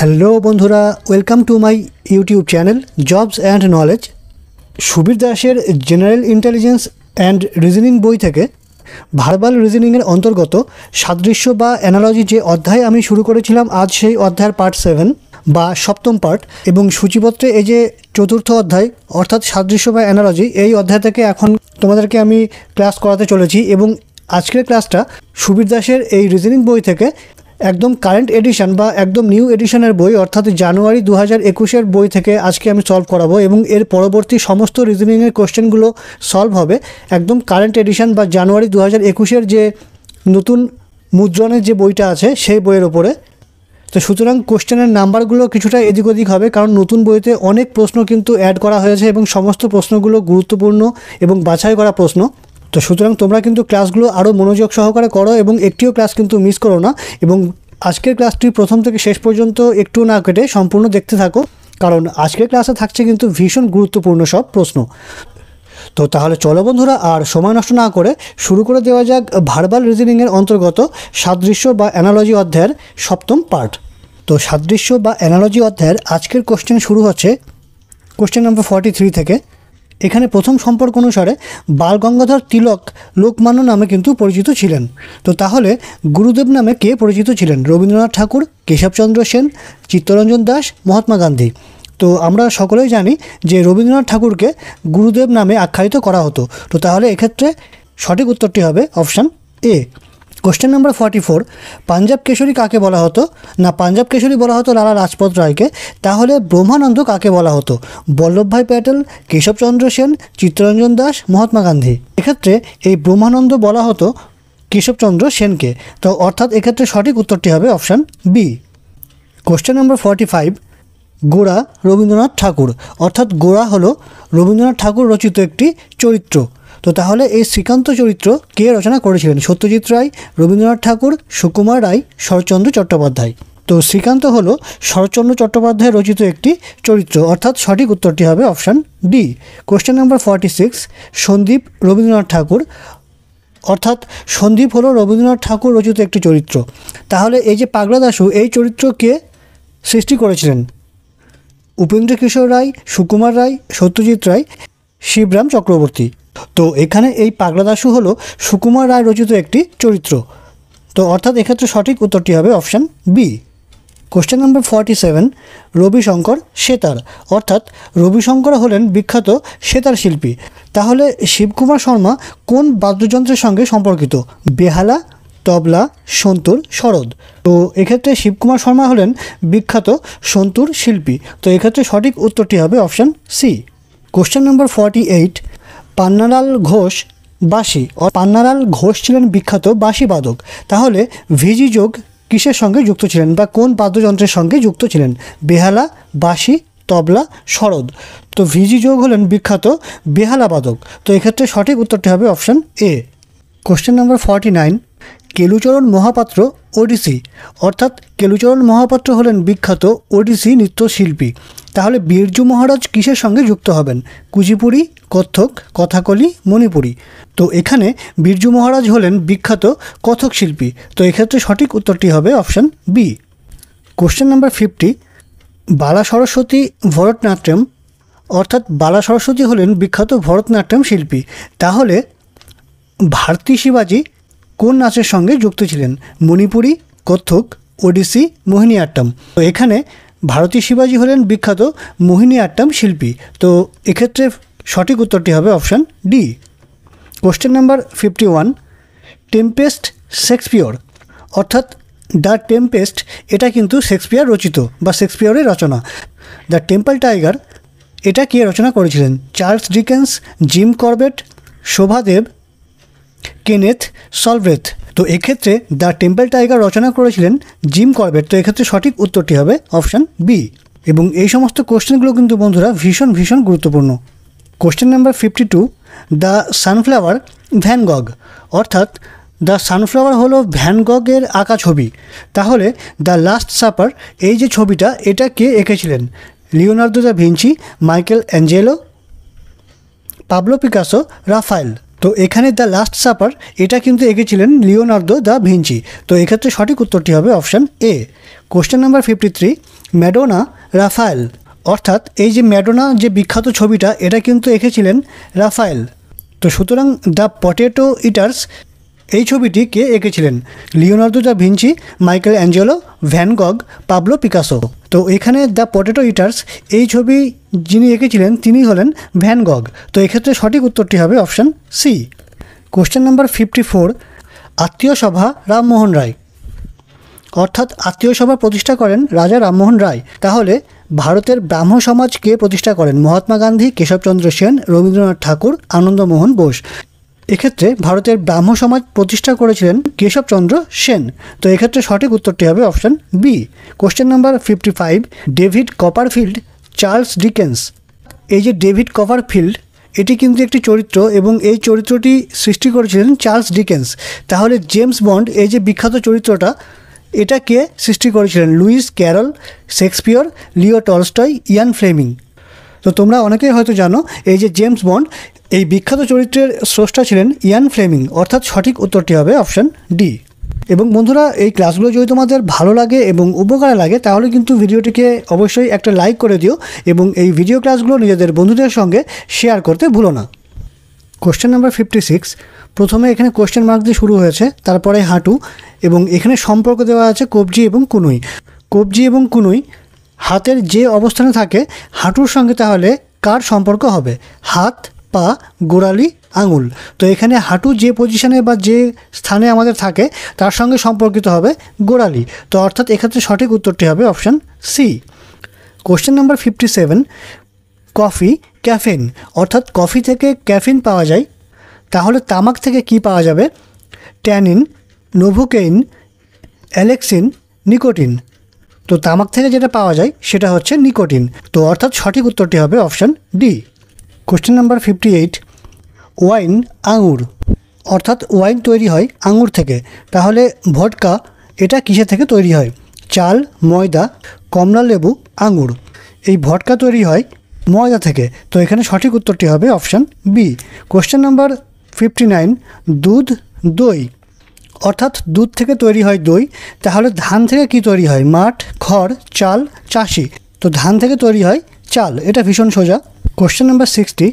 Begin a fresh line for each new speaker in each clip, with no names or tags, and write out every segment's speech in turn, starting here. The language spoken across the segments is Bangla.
হ্যালো বন্ধুরা welcome to my YouTube channel jobs and knowledge Subir দাসের জেনারেল ইন্টেলিজেন্স অ্যান্ড রিজনিং বই থেকে ভার্বাল রিজনিংয়ের অন্তর্গত সাদৃশ্য বা অ্যানালজি যে অধ্যায় আমি শুরু করেছিলাম আজ সেই অধ্যায়ের পার্ট সেভেন বা সপ্তম পার্ট এবং সূচিপত্রে এই যে চতুর্থ অধ্যায় অর্থাৎ সাদৃশ্য বা অ্যানালজি এই অধ্যায় থেকে এখন তোমাদেরকে আমি ক্লাস করাতে চলেছি এবং আজকের ক্লাসটা সুবীর দাসের এই রিজনিং বই থেকে একদম কারেন্ট এডিশন বা একদম নিউ এডিশনের বই অর্থাৎ জানুয়ারি দু হাজার একুশের বই থেকে আজকে আমি সলভ করাবো এবং এর পরবর্তী সমস্ত রিজনিংয়ের কোশ্চেনগুলো সলভ হবে একদম কারেন্ট এডিশন বা জানুয়ারি দু হাজার একুশের যে নতুন মুদ্রণের যে বইটা আছে সেই বইয়ের ওপরে তো সুতরাং কোশ্চেনের নাম্বারগুলো কিছুটা এদিক ওদিক হবে কারণ নতুন বইতে অনেক প্রশ্ন কিন্তু অ্যাড করা হয়েছে এবং সমস্ত প্রশ্নগুলো গুরুত্বপূর্ণ এবং বাছাই করা প্রশ্ন তো সুতরাং তোমরা কিন্তু ক্লাসগুলো আরও মনোযোগ সহকারে করো এবং একটিও ক্লাস কিন্তু মিস করো না এবং আজকের ক্লাসটি প্রথম থেকে শেষ পর্যন্ত একটু না কেটে সম্পূর্ণ দেখতে থাকো কারণ আজকের ক্লাসে থাকছে কিন্তু ভীষণ গুরুত্বপূর্ণ সব প্রশ্ন তো তাহলে চলো বন্ধুরা আর সময় নষ্ট না করে শুরু করে দেওয়া যাক ভার্বাল রিজনিংয়ের অন্তর্গত সাদৃশ্য বা অ্যানালজি অধ্যায়ের সপ্তম পার্ট তো সাদৃশ্য বা অ্যানালজি অধ্যায়ের আজকের কোশ্চেন শুরু হচ্ছে কোশ্চেন নাম্বার ফর্টি থ্রি থেকে এখানে প্রথম সম্পর্ক অনুসারে বালগঙ্গাধর তিলক লোকমান্য নামে কিন্তু পরিচিত ছিলেন তো তাহলে গুরুদেব নামে কে পরিচিত ছিলেন রবীন্দ্রনাথ ঠাকুর কেশবচন্দ্র সেন চিত্তরঞ্জন দাস মহাত্মা গান্ধী তো আমরা সকলেই জানি যে রবীন্দ্রনাথ ঠাকুরকে গুরুদেব নামে আখ্যায়িত করা হতো তো তাহলে এক্ষেত্রে সঠিক উত্তরটি হবে option A question number forty four Punjab Kesari কাকে বলা হতো না পাঞ্জাব কেশরী বলা হতো লালা রাজপথ রায়কে তাহলে ব্রহ্মানন্দ কাকে বলা হতো বল্লভভাই প্যাটেল কেশবচন্দ্র সেন চিত্তরঞ্জন দাস মহাত্মা গান্ধী এক্ষেত্রে এই ব্রহ্মানন্দ বলা হতো কেশবচন্দ্র সেনকে তো অর্থাৎ এক্ষেত্রে সঠিক উত্তরটি হবে option B question number forty five Gora Rabindranath Thakur অর্থাৎ গোড়া হল রবীন্দ্রনাথ ঠাকুর রচিত একটি চরিত্র তো তাহলে এই শ্রীকান্ত চরিত্র কে রচনা করেছিলেন সত্যজিৎ রায় রবীন্দ্রনাথ ঠাকুর সুকুমার রায় শরৎচন্দ্র চট্টোপাধ্যায় তো শ্রীকান্ত হল শরৎচন্দ্র চট্টোপাধ্যায় রচিত একটি চরিত্র অর্থাৎ সঠিক উত্তরটি হবে option D question number forty six Sandip Rabindranath Thakur অর্থাৎ সন্দীপ হলো রবীন্দ্রনাথ ঠাকুর রচিত একটি চরিত্র তাহলে এই যে পাগলা দাসু এই চরিত্র কে সৃষ্টি করেছিলেন উপেন্দ্র কিশোর রায় সুকুমার রায় সত্যজিৎ রায় শিবরাম চক্রবর্তী তো এখানে এই পাগলা দাসু হল সুকুমার রায় রচিত একটি চরিত্র তো অর্থাৎ এক্ষেত্রে সঠিক উত্তরটি হবে option B question number forty seven Ravishankar sitar অর্থাৎ রবিশঙ্কর হলেন বিখ্যাত সেতার শিল্পী তাহলে শিবকুমার শর্মা কোন বাদ্যযন্ত্রের সঙ্গে সম্পর্কিত বেহালা তবলা সন্তুর সরদ তো এক্ষেত্রে শিবকুমার শর্মা হলেন বিখ্যাত সন্তুর শিল্পী তো এক্ষেত্রে সঠিক উত্তরটি হবে option C question number forty eight Pannalal Ghosh বাসি ও পান্নালাল ঘোষ ছিলেন বিখ্যাত বাঁশি বাদক তাহলে ভিজি যোগ কিসের সঙ্গে যুক্ত ছিলেন বা কোন বাদ্যযন্ত্রের সঙ্গে যুক্ত ছিলেন বেহালা বাঁশি তবলা সরদ তো ভিজি যোগ হলেন বিখ্যাত বেহালা বাদক তো এক্ষেত্রে সঠিক উত্তরটি হবে option A question number forty nine Kelucharan Mohapatra Odissi অর্থাৎ কেলুচরণ মহাপাত্র হলেন বিখ্যাত ওডিসি নৃত্যশিল্পী তাহলে বীরজু মহারাজ কিসের সঙ্গে যুক্ত হবেন কুচিপুড়ি কত্থক কথাকলি মণিপুরী তো এখানে বীরজু মহারাজ হলেন বিখ্যাত কথক শিল্পী তো এক্ষেত্রে সঠিক উত্তরটি হবে option B question number fifty Bala Saraswati Bharatanatyam অর্থাৎ বালা সরস্বতী হলেন বিখ্যাত ভরতনাট্যম শিল্পী তাহলে ভারতী শিবাজী কোন নাচের সঙ্গে যুক্ত ছিলেন মণিপুরী কত্থক ওডিসি মোহিনী আট্টম তো এখানে ভারতী শিবাজি হলেন বিখ্যাত মোহিনী আট্টম শিল্পী তো এক্ষেত্রে সঠিক উত্তরটি হবে option D question number fifty one Tempest Shakespeare অর্থাৎ দ্য টেম্পেস্ট এটা কিন্তু শেক্সপিয়ার রচিত বা শেক্সপিয়রের রচনা দ্য টেম্পল টাইগার এটা কে রচনা করেছিলেন Charles Dickens Jim Corbett Shobhadeb Kenneth সলভ্রেথ তো এক্ষেত্রে দ্য টেম্পল টাইগার রচনা করেছিলেন জিম করবেট তো এক্ষেত্রে সঠিক উত্তরটি হবে অপশান বি এবং এই সমস্ত কোশ্চেনগুলো কিন্তু বন্ধুরা ভীষণ ভীষণ গুরুত্বপূর্ণ question number fifty two the Sunflower Van Gogh অর্থাৎ দ্য সানফ্লাওয়ার হলো ভ্যানগগের আঁকা ছবি তাহলে দ্য লাস্ট সাপার এই যে ছবিটা এটা কে এঁকেছিলেন Leonardo da Vinci Michael Angelo Pablo Picasso Raphael তো এখানে দ্য লাস্ট সাপার এটা কিন্তু এঁকেছিলেন লিওনার্দো দ্য ভিঞ্চি তো এক্ষেত্রে সঠিক উত্তরটি হবে option A question number fifty three Madonna Raphael অর্থাৎ এই যে ম্যাডোনা যে বিখ্যাত ছবিটা এটা কিন্তু এঁকেছিলেন রাফায়েল তো সুতরাং দ্য পটেটো ইটার্স এই ছবিটি কে এঁকেছিলেন Leonardo da Vinci Michael Angelo Van Gogh Pablo Picasso তো এখানে দ্য পটেটো ইটার্স এই ছবি যিনি এঁকেছিলেন তিনি হলেন ভ্যানগগ তো এক্ষেত্রে সঠিক উত্তরটি হবে option C question number fifty four Atmiya Sabha Rammohan রায় অর্থাৎ আত্মীয় সভা প্রতিষ্ঠা করেন রাজা রামমোহন রায় তাহলে ভারতের ব্রাহ্ম সমাজ কে প্রতিষ্ঠা করেন মহাত্মা গান্ধী কেশবচন্দ্র সেন রবীন্দ্রনাথ ঠাকুর আনন্দমোহন বোস এক্ষেত্রে ভারতের ব্রাহ্ম সমাজ প্রতিষ্ঠা করেছিলেন কেশবচন্দ্র সেন তো এক্ষেত্রে সঠিক উত্তরটি হবে option B question number fifty five David Copperfield Charles Dickens এই যে ডেভিড কপারফিল্ড এটি কিন্তু একটি চরিত্র এবং এই চরিত্রটি সৃষ্টি করেছিলেন চার্লস ডিকেন্স তাহলে জেমস বন্ড এই যে বিখ্যাত চরিত্রটা এটা কে সৃষ্টি করেছিলেন Lewis Carroll Shakespeare Leo Tolstoy Ian Fleming তো তোমরা অনেকেই হয়তো জানো এই যে জেমস বন্ড এই বিখ্যাত চরিত্রের স্রষ্টা ছিলেন ইয়ান ফ্লেমিং অর্থাৎ সঠিক উত্তরটি হবে অপশান ডি এবং বন্ধুরা এই ক্লাসগুলো যদি তোমাদের ভালো লাগে এবং উপকারে লাগে তাহলে কিন্তু ভিডিওটিকে অবশ্যই একটা লাইক করে দিও এবং এই ভিডিও ক্লাসগুলো নিজেদের বন্ধুদের সঙ্গে শেয়ার করতে ভুলো না কোশ্চেন নাম্বার ফিফটি সিক্স প্রথমে এখানে কোশ্চেন মার্ক দিয়ে শুরু হয়েছে তারপরে হাঁটু এবং এখানে সম্পর্ক দেওয়া আছে কবজি এবং কুনুই কবজি এবং কুনুই হাতের যে অবস্থানে থাকে হাঁটুর সঙ্গে তাহলে কার সম্পর্ক হবে হাত পা গোড়ালি আঙুল তো এখানে হাঁটু যে পজিশনে বা যে স্থানে আমাদের থাকে তার সঙ্গে সম্পর্কিত হবে গোড়ালি তো অর্থাৎ এক্ষেত্রে সঠিক উত্তরটি হবে option C question number fifty seven coffee caffeine অর্থাৎ কফি থেকে ক্যাফিন পাওয়া যায় তাহলে তামাক থেকে কি পাওয়া যাবে ট্যানিন নোভোকেইন অ্যালেক্সিন নিকোটিন তো তামাক থেকে যেটা পাওয়া যায় সেটা হচ্ছে নিকোটিন তো অর্থাৎ সঠিক উত্তরটি হবে option D question number fifty eight wine আঙুর অর্থাৎ ওয়াইন তৈরি হয় আঙুর থেকে তাহলে ভটকা এটা কিসে থেকে তৈরি হয় চাল ময়দা কমলা লেবু আঙুর এই ভটকা তৈরি হয় ময়দা থেকে তো এখানে সঠিক উত্তরটি হবে option B question number fifty nine দুধ দই অর্থাৎ দুধ থেকে তৈরি হয় দই তাহলে ধান থেকে কি তৈরি হয় মাঠ খড় চাল চাষি তো ধান থেকে তৈরি হয় চাল এটা ভীষণ সোজা কোশ্চেন নাম্বার সিক্সটি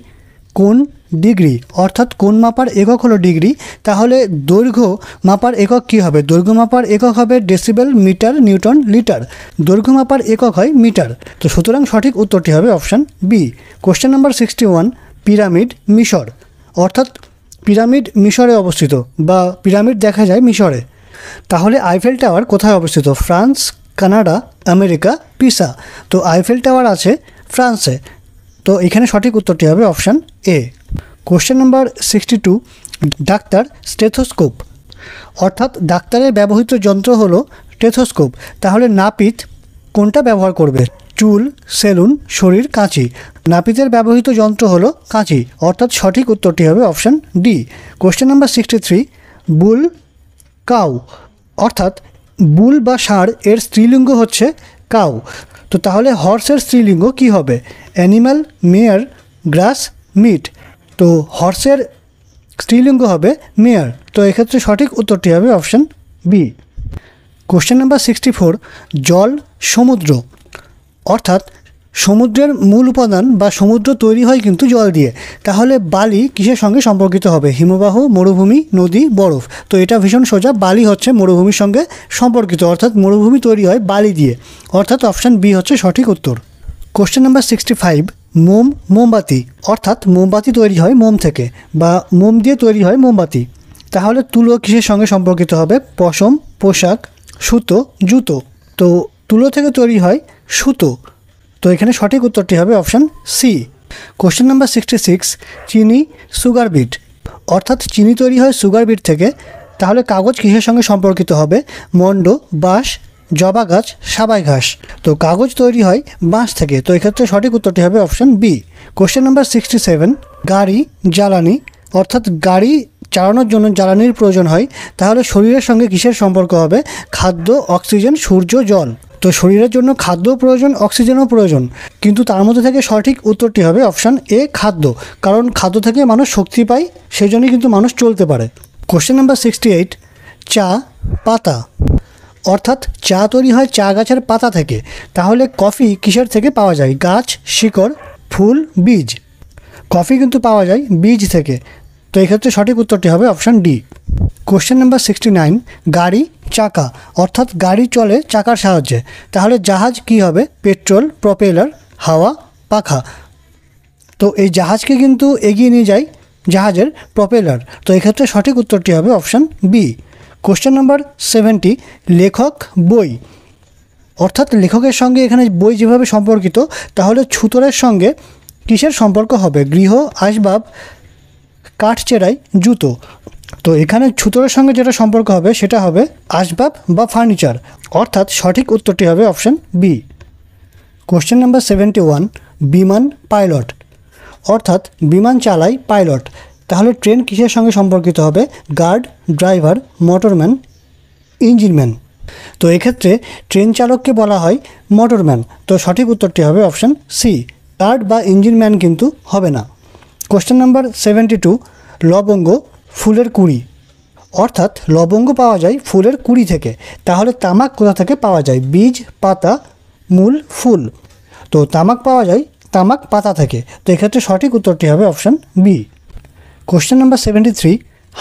কোন ডিগ্রি অর্থাৎ কোন মাপার একক হলো ডিগ্রি তাহলে দৈর্ঘ্য মাপার একক কি হবে দৈর্ঘ্য মাপার একক হবে ডেসিবেল মিটার নিউটন লিটার দৈর্ঘ্য মাপার একক হয় মিটার তো সুতরাং সঠিক উত্তরটি হবে option B question number sixty one pyramid মিশর অর্থাৎ পিরামিড মিশরে অবস্থিত বা পিরামিড দেখা যায় মিশরে তাহলে আইফেল টাওয়ার কোথায় অবস্থিত ফ্রান্স কানাডা আমেরিকা পিসা তো আইফেল টাওয়ার আছে ফ্রান্সে তো এখানে সঠিক উত্তরটি হবে option A question number sixty two doctor stethoscope অর্থাৎ ডাক্তারের ব্যবহৃত যন্ত্র হল স্টেথোস্কোপ তাহলে নাপিত কোনটা ব্যবহার করবে চুল সেলুন শরীর কাঁচি নাপিতের ব্যবহৃত যন্ত্র হল কাঁচি অর্থাৎ সঠিক উত্তরটি হবে option D question number sixty three bull cow অর্থাৎ বুল বা ষাঁড় এর স্ত্রীলিঙ্গ হচ্ছে কাউ তো তাহলে হর্সের স্ত্রীলিঙ্গ কি হবে অ্যানিম্যাল মেয়ার গ্রাস মিট তো হর্সের স্ত্রীলিঙ্গ হবে মেয়ার তো এক্ষেত্রে সঠিক উত্তরটি হবে option B question number sixty four জল সমুদ্র অর্থাৎ সমুদ্রের মূল উপাদান বা সমুদ্র তৈরি হয় কিন্তু জল দিয়ে তাহলে বালি কিসের সঙ্গে সম্পর্কিত হবে হিমবাহ মরুভূমি নদী বরফ তো এটা ভীষণ সোজা বালি হচ্ছে মরুভূমির সঙ্গে সম্পর্কিত অর্থাৎ মরুভূমি তৈরি হয় বালি দিয়ে অর্থাৎ অপশান বি হচ্ছে সঠিক উত্তর কোশ্চেন নাম্বার সিক্সটি ফাইভ মোম মোমবাতি অর্থাৎ মোমবাতি তৈরি হয় মোম থেকে বা মোম দিয়ে তৈরি হয় মোমবাতি তাহলে তুলো কিসের সঙ্গে সম্পর্কিত হবে পশম পোশাক সুতো জুতো তো তুলো থেকে তৈরি হয় সুতো তো এখানে সঠিক উত্তরটি হবে option C question number sixty six চিনি সুগার বিট অর্থাৎ চিনি তৈরি হয় সুগার বিট থেকে তাহলে কাগজ কিসের সঙ্গে সম্পর্কিত হবে মন্ড বাঁশ জবা গাছ সাবাই ঘাস তো কাগজ তৈরি হয় বাঁশ থেকে তো এক্ষেত্রে সঠিক উত্তরটি হবে option B question number sixty seven গাড়ি জ্বালানি অর্থাৎ গাড়ি চালানোর জন্য জ্বালানির প্রয়োজন হয় তাহলে শরীরের সঙ্গে কিসের সম্পর্ক হবে খাদ্য অক্সিজেন সূর্য জল তো শরীরের জন্য খাদ্য প্রয়োজন অক্সিজেনও প্রয়োজন কিন্তু তার মধ্যে থেকে সঠিক উত্তরটি হবে অপশান এ খাদ্য কারণ খাদ্য থেকে মানুষ শক্তি পায় সেই জন্যই কিন্তু মানুষ চলতে পারে কোশ্চেন নাম্বার সিক্সটি এইট চা পাতা অর্থাৎ চা তৈরি হয় চা গাছের পাতা থেকে তাহলে কফি কিসের থেকে পাওয়া যায় গাছ শিকড় ফুল বীজ কফি কিন্তু পাওয়া যায় বীজ থেকে তো এক্ষেত্রে সঠিক উত্তরটি হবে option D question number sixty nine গাড়ি চাকা অর্থাৎ গাড়ি চলে চাকার সাহায্যে তাহলে জাহাজ কি হবে পেট্রোল প্রপেলার হাওয়া পাখা তো এই জাহাজকে কিন্তু এগিয়ে নিয়ে যায় জাহাজের প্রপেলার তো এক্ষেত্রে সঠিক উত্তরটি হবে option B question number seventy লেখক বই অর্থাৎ লেখকের সঙ্গে এখানে বই যেভাবে সম্পর্কিত তাহলে ছুতরের সঙ্গে কিসের সম্পর্ক হবে গৃহ আসবাব কাঠ চেরাই জুতো তো এখানে ছুতোরের সঙ্গে যেটা সম্পর্ক হবে সেটা হবে আসবাব বা ফার্নিচার অর্থাৎ সঠিক উত্তরটি হবে option B question number seventy one বিমান পাইলট অর্থাৎ বিমান চালায় পাইলট তাহলে ট্রেন কিসের সঙ্গে সম্পর্কিত হবে গার্ড ড্রাইভার মোটরম্যান ইঞ্জিনম্যান তো এক্ষেত্রে ট্রেন চালককে বলা হয় মোটরম্যান তো সঠিক উত্তরটি হবে অপশান সি গার্ড বা ইঞ্জিনম্যান কিন্তু হবে না কোশ্চেন নাম্বার সেভেন্টি টু লবঙ্গ ফুলের কুড়ি অর্থাৎ লবঙ্গ পাওয়া যায় ফুলের কুড়ি থেকে তাহলে তামাক কোথা থেকে পাওয়া যায় বীজ পাতা মূল ফুল তো তামাক পাওয়া যায় তামাক পাতা থেকে তো এক্ষেত্রে সঠিক উত্তরটি হবে option B question number seventy three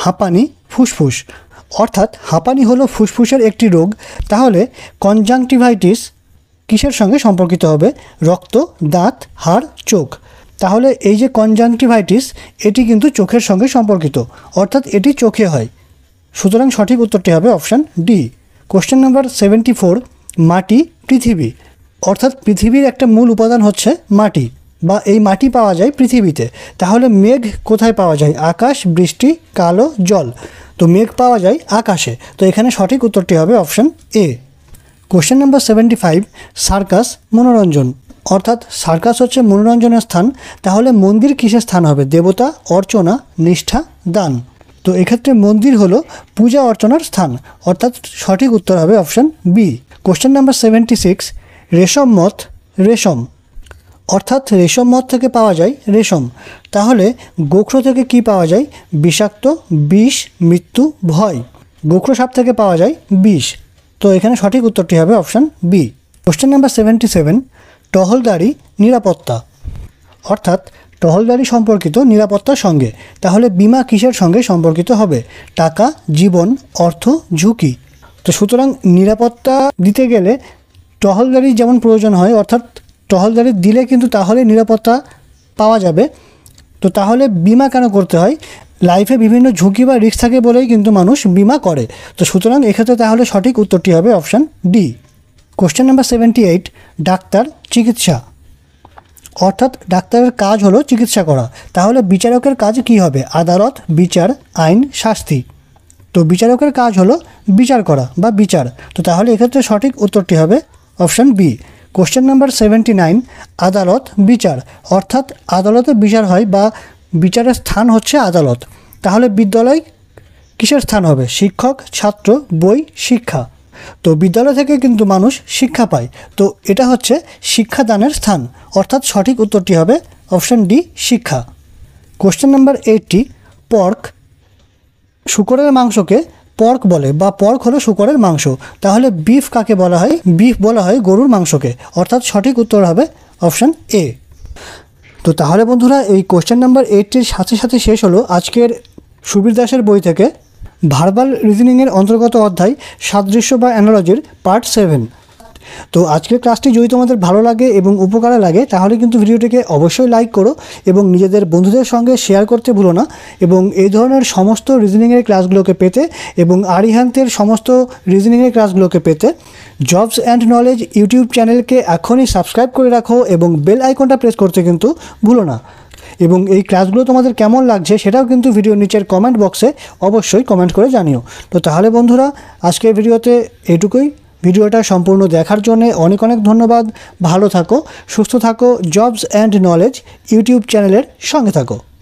হাঁপানি ফুসফুস অর্থাৎ হাঁপানি হলো ফুসফুসের একটি রোগ তাহলে কনজাংটিভাইটিস কিসের সঙ্গে সম্পর্কিত হবে রক্ত দাঁত হাড় চোখ তাহলে এই যে কনজাংটিভাইটিস এটি কিন্তু চোখের সঙ্গে সম্পর্কিত অর্থাৎ এটি চোখে হয় সুতরাং সঠিক উত্তরটি হবে option D question number seventy four মাটি পৃথিবী অর্থাৎ পৃথিবীর একটা মূল উপাদান হচ্ছে মাটি বা এই মাটি পাওয়া যায় পৃথিবীতে তাহলে মেঘ কোথায় পাওয়া যায় আকাশ বৃষ্টি কালো জল তো মেঘ পাওয়া যায় আকাশে তো এখানে সঠিক উত্তরটি হবে option A question number seventy five circus মনোরঞ্জন অর্থাৎ সার্কাস হচ্ছে মনোরঞ্জনের স্থান তাহলে মন্দির কিসের স্থান হবে দেবতা অর্চনা নিষ্ঠা দান তো এক্ষেত্রে মন্দির হলো পূজা অর্চনার স্থান অর্থাৎ সঠিক উত্তর হবে option B question number seventy six রেশম মত রেশম অর্থাৎ রেশম মদ থেকে পাওয়া যায় রেশম তাহলে গোখ্র থেকে কি পাওয়া যায় বিষাক্ত বিষ মৃত্যু ভয় গোখ্র সাপ থেকে পাওয়া যায় বিষ তো এখানে সঠিক উত্তরটি হবে option B question number seventy seven টহলদারি নিরাপত্তা অর্থাৎ টহলদারি সম্পর্কিত নিরাপত্তার সঙ্গে তাহলে বিমা কিসের সঙ্গে সম্পর্কিত হবে টাকা জীবন অর্থ ঝুঁকি তো সুতরাং নিরাপত্তা দিতে গেলে টহলদারি যেমন প্রয়োজন হয় অর্থাৎ টহলদারি দিলে কিন্তু তাহলে নিরাপত্তা পাওয়া যাবে তো তাহলে বিমা কেন করতে হয় লাইফে বিভিন্ন ঝুঁকি বা রিস্ক থাকে বলেই কিন্তু মানুষ বিমা করে তো সুতরাং এক্ষেত্রে তাহলে সঠিক উত্তরটি হবে option D question number seventy eight doctor চিকিৎসা অর্থাৎ ডাক্তারের কাজ হলো চিকিৎসা করা তাহলে বিচারকের কাজ কি হবে আদালত বিচার আইন শাস্তি তো বিচারকের কাজ হলো বিচার করা বা বিচার তো তাহলে এক্ষেত্রে সঠিক উত্তরটি হবে option B question number seventy nine আদালত বিচার অর্থাৎ আদালতে বিচার হয় বা বিচারের স্থান হচ্ছে আদালত তাহলে বিদ্যালয় কিসের স্থান হবে শিক্ষক ছাত্র বই শিক্ষা তো বিদ্যালয় থেকে কিন্তু মানুষ শিক্ষা পায় তো এটা হচ্ছে শিক্ষাদানের স্থান অর্থাৎ সঠিক উত্তরটি হবে অপশান ডি শিক্ষা কোশ্চেন নাম্বার এইটটি পর্ক শুকরের মাংসকে পর্ক বলে বা পর্ক হলো শুকরের মাংস তাহলে বিফ কাকে বলা হয় বিফ বলা হয় গরুর মাংসকে অর্থাৎ সঠিক উত্তর হবে অপশান এ তো তাহলে বন্ধুরা এই কোশ্চেন নাম্বার এইটটির সাথে সাথে শেষ হলো আজকের সুবীর দাসের বই থেকে ভার্বাল রিজনিংয়ের অন্তর্গত অধ্যায় সাদৃশ্য বা অ্যানালজির পার্ট সেভেন তো আজকের ক্লাসটি যদি তোমাদের ভালো লাগে এবং উপকারে লাগে তাহলে কিন্তু ভিডিওটিকে অবশ্যই লাইক করো এবং নিজেদের বন্ধুদের সঙ্গে শেয়ার করতে ভুলো না এবং এই ধরনের সমস্ত রিজনিংয়ের ক্লাসগুলোকে পেতে এবং আরিহান্তের সমস্ত রিজনিংয়ের ক্লাসগুলোকে পেতে জবস অ্যান্ড নলেজ ইউটিউব চ্যানেলকে এখনই সাবস্ক্রাইব করে রাখো এবং বেল আইকনটা প্রেস করতে কিন্তু ভুলো না এবং এই ক্লাসগুলো তোমাদের কেমন লাগছে সেটাও কিন্তু ভিডিওর নিচের কমেন্ট বক্সে অবশ্যই কমেন্ট করে জানিও তো তাহলে বন্ধুরা আজকের ভিডিওতে এটুকুই ভিডিওটা সম্পূর্ণ দেখার জন্য অনেক অনেক ধন্যবাদ ভালো থাকো সুস্থ থাকো জবস অ্যান্ড নলেজ ইউটিউব চ্যানেলের সঙ্গে থাকো